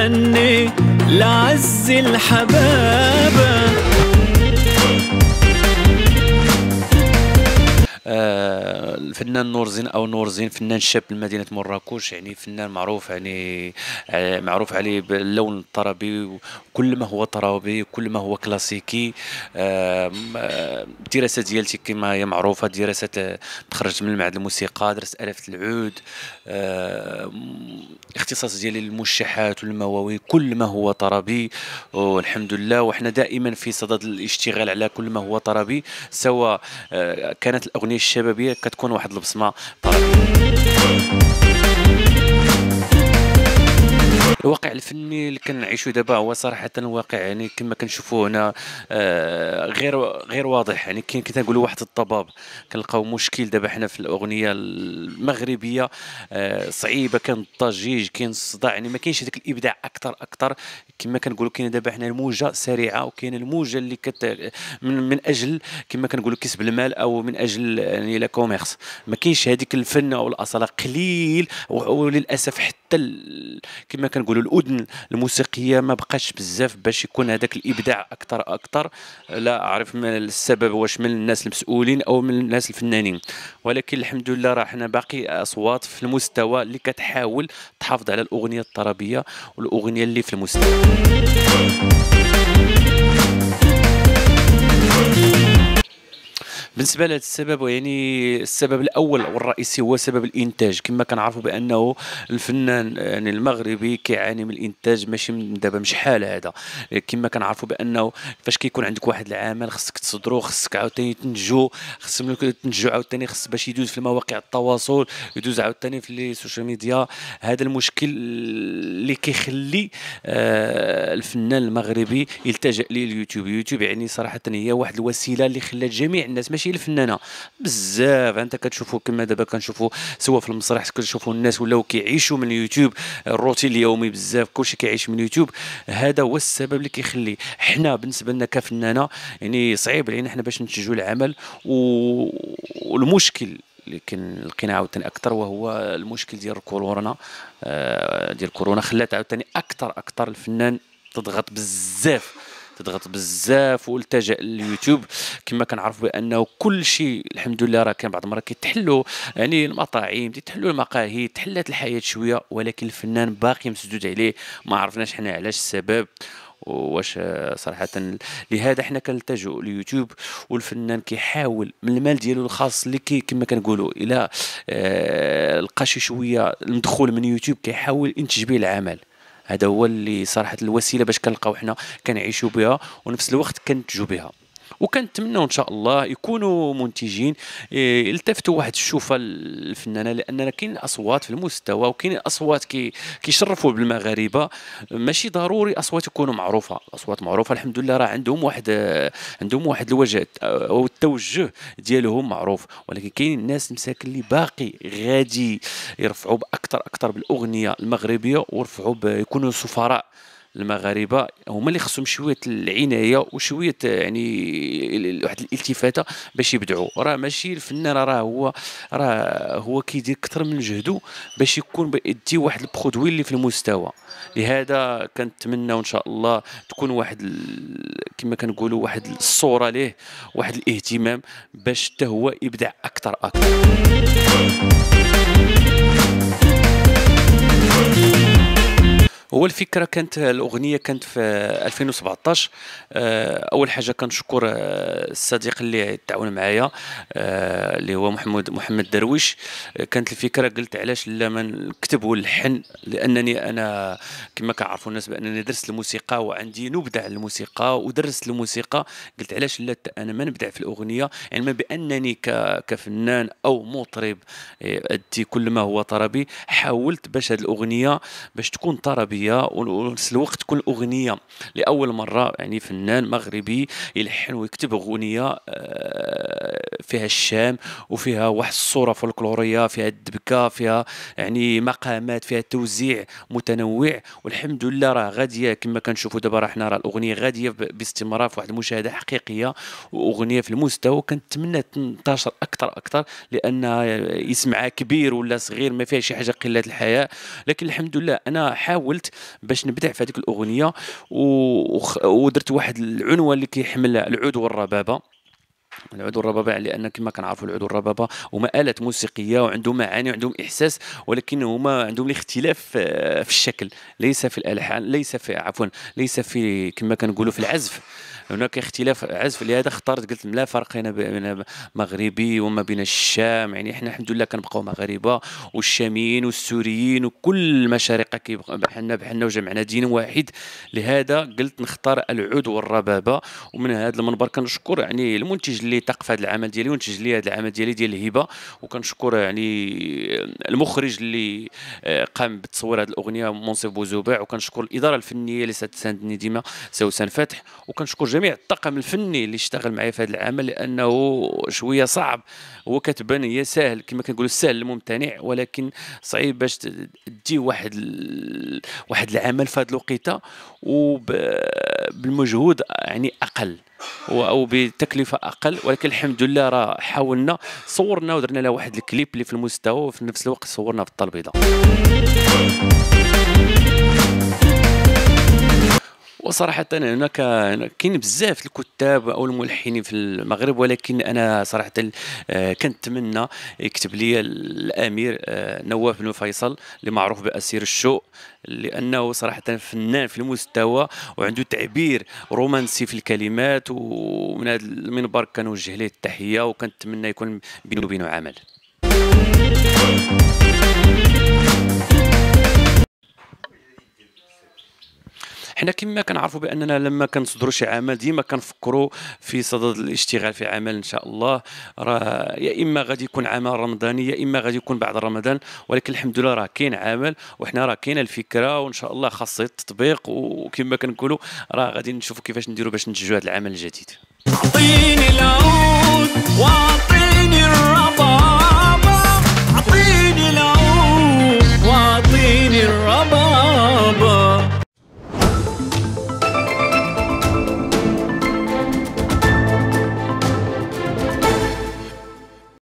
غني لعز الحبابه آه، فنان نور زين او نور زين فنان شاب مدينه مراكش يعني فنان معروف يعني آه، معروف عليه باللون الطربي وكل ما هو طربي كل ما هو كلاسيكي آه، آه، الدراسه ديالتي كما هي معروفه دراسه تخرجت من المعهد الموسيقى درست ألفة العود اختصاص ديالي المشحات والمواوي كل ما هو طربي والحمد لله وحنا دائما في صدد الاشتغال على كل ما هو طربي سواء كانت الاغنيه الشبابيه كتكون واحد واحد البصمه الواقع الفني اللي كنعيشو دابا هو صراحه واقع يعني كما كنشوفوا هنا آه، غير غير واضح يعني كاين كي تنقولوا واحد الضباب كنلقاو مشكل دابا حنا في الاغنيه المغربيه آه، صعيبه كان الضجيج كاين الصداع يعني ما كاينش هذاك الابداع اكثر اكثر كما كنقولوا كاين دابا حنا الموجه سريعه وكاين الموجه اللي كت من, من اجل كما كنقولوا كسب المال او من اجل يعني لا كوميرس ما كاينش هذيك الفن او الاصاله قليل وللاسف حتى حتى ال... كما كنقولوا الاذن الموسيقيه ما بقاش بزاف باش يكون هذاك الابداع اكثر اكثر لا اعرف ما السبب واش من الناس المسؤولين او من الناس الفنانين ولكن الحمد لله راه حنا باقي اصوات في المستوى اللي كتحاول تحافظ على الاغنيه الطربيه والاغنيه اللي في المستوى بالنسبه لهذا السبب يعني السبب الاول والرئيسي هو سبب الانتاج كما كنعرفوا بانه الفنان يعني المغربي كيعاني من الانتاج ماشي من دابا مش حال هذا كما كنعرفوا بانه فاش كيكون عندك واحد العمل خصك تصدرو خصك عاوتاني تنتجو خص تنتجو عاوتاني خص باش يدوز في مواقع التواصل يدوز عاوتاني في السوشيال ميديا هذا المشكل اللي كيخلي آه الفنان المغربي يلتجا لليوتيوب اليوتيوب يعني صراحه هي واحد الوسيله اللي خلات جميع الناس ماشي الفنانه بزاف انت كتشوفوا كما دابا كنشوفوا سواء في المسرح كنشوفوا الناس ولاو كيعيشوا من اليوتيوب الروتين اليومي بزاف كلشي كيعيش من اليوتيوب هذا هو السبب اللي كيخلي حنا بالنسبه لنا كفنانه يعني صعيب علينا حنا باش ننتجوا العمل والمشكل اللي لقينا عاوتاني اكثر وهو المشكل ديال الكورونا آه، ديال كورونا خلات عاوتاني اكثر اكثر الفنان تضغط بزاف تضغط بزاف والتجا لليوتيوب كما كنعرف بانه كل شيء الحمد لله راه كان بعض المرات كيتحلوا يعني المطاعم تحلوا المقاهي تحلت الحياه شويه ولكن الفنان باقي مسدود عليه ما عرفناش حنا علاش السبب واش صراحه لهذا حنا كنلتجؤ ليوتيوب والفنان كيحاول من المال ديالو الخاص اللي كي كما كنقولوا الى آه، لقى شي شويه المدخول من يوتيوب كيحاول ينتج به العمل هذا هو اللي صراحه الوسيله باش كنلقاو حنا كنعيشوا بها ونفس الوقت كنتجوا بها وكنتمنوا ان شاء الله يكونوا منتجين إيه، التفتوا واحد الشوفه الفنانه لاننا كاين اصوات في المستوى وكاين اصوات كي كيشرفوا بالمغاربه ماشي ضروري اصوات يكونوا معروفه اصوات معروفه الحمد لله راه عندهم واحد عندهم واحد الوجه او التوجه ديالهم معروف ولكن كاين الناس مساكن اللي باقي غادي يرفعوا باكثر اكثر بالاغنيه المغربيه ويرفعوا يكونوا سفراء المغاربه هما اللي خصهم شويه العنايه وشويه يعني واحد الالتفاته باش يبدعوا راه ماشي الفنان راه هو راه هو كيدير اكثر من جهده باش يكون يدي واحد البرودوي اللي في المستوى لهذا كنتمنى ان شاء الله تكون واحد ال... كما كنقولوا واحد الصوره ليه واحد الاهتمام باش حتى هو يبدع اكثر اكثر هو الفكره كانت الاغنيه كانت في 2017 آه، اول حاجه كنشكر آه، الصديق اللي تعاون معايا آه، اللي هو محمد محمد درويش كانت الفكره قلت علاش لا ما نكتب ونلحن لانني انا كما كيعرفوا الناس بانني درست الموسيقى وعندي نبدع الموسيقى ودرست الموسيقى قلت علاش لا انا ما نبدع في الاغنيه علما يعني بانني كفنان او مطرب ادي كل ما هو طربي حاولت باش هذه الاغنيه باش تكون طربيه ونفس الوقت كل اغنيه لاول مره يعني فنان مغربي يلحن ويكتب اغنيه آه، فيها الشام وفيها واحد الصوره فولكلوريه فيها الدبكه فيها يعني مقامات فيها توزيع متنوع والحمد لله راه غاديه كما كنشوفوا دابا راه حنا راه الاغنيه غاديه باستمرار في واحد المشاهده حقيقيه واغنيه في المستوى وكنتمنى تنتشر اكثر اكثر لانها يسمعها كبير ولا صغير ما فيها شي حاجه قله الحياة لكن الحمد لله انا حاولت باش نبدع في هذيك الاغنيه ودرت واحد العنوان اللي كيحمل العود والربابه العود والربابه لان كما كنعرفوا العود والربابه هما الات موسيقيه وعندهم معاني وعندهم احساس ولكن هما عندهم الاختلاف آه، في الشكل ليس في الالحان ليس في عفوا ليس في كما كنقولوا في العزف هناك اختلاف عزف لهذا اخترت قلت لا فرق هنا بين مغربي وما بين الشام يعني احنا الحمد لله كنبقاو مغاربه والشاميين والسوريين وكل المشارقه كيبقى بحالنا بحالنا وجمعنا دين واحد لهذا قلت نختار العود والربابه ومن هذا المنبر كنشكر يعني المنتج اللي تقف في هذا العمل ديالي وانتج لي هذا العمل ديالي ديال الهبه وكنشكر يعني المخرج اللي آه، قام بتصوير هذه الاغنيه منصف بوزوباع وكنشكر الاداره الفنيه اللي ستساندني ديما سوسن فتح وكنشكر جميع جميع الطاقم الفني اللي اشتغل معايا في هذا العمل لانه شويه صعب هو كتبان هي ساهل كما كنقولوا السهل الممتنع ولكن صعيب باش تجي واحد واحد العمل في هذه الوقيته وبالمجهود يعني اقل او بتكلفه اقل ولكن الحمد لله راه حاولنا صورنا ودرنا لها واحد الكليب اللي في المستوى وفي نفس الوقت صورنا في الطلبيضه وصراحه هناك كاين بزاف الكتاب او الملحنين في المغرب ولكن انا صراحه آه، كنتمنى يكتب لي الامير آه، نواف بن فيصل اللي معروف باسير الشوء لانه صراحه فنان في المستوى وعنده تعبير رومانسي في الكلمات ومن هذا المنبر كنوجه ليه التحيه وكنتمنى يكون بينه وبينه عمل حنا كما كنعرفوا باننا لما كنصدروا شي عمل ديما كنفكروا في صدد الاشتغال في عمل ان شاء الله راه يا اما غادي يكون عمل رمضاني يا اما غادي يكون بعد رمضان ولكن الحمد لله راه كاين عمل وحنا راه كاينه الفكره وان شاء الله خاصه التطبيق وكما كنقولوا راه غادي نشوفوا كيفاش نديروا باش ننتجوا هذا العمل الجديد اعطيني العود واعطيني الرباط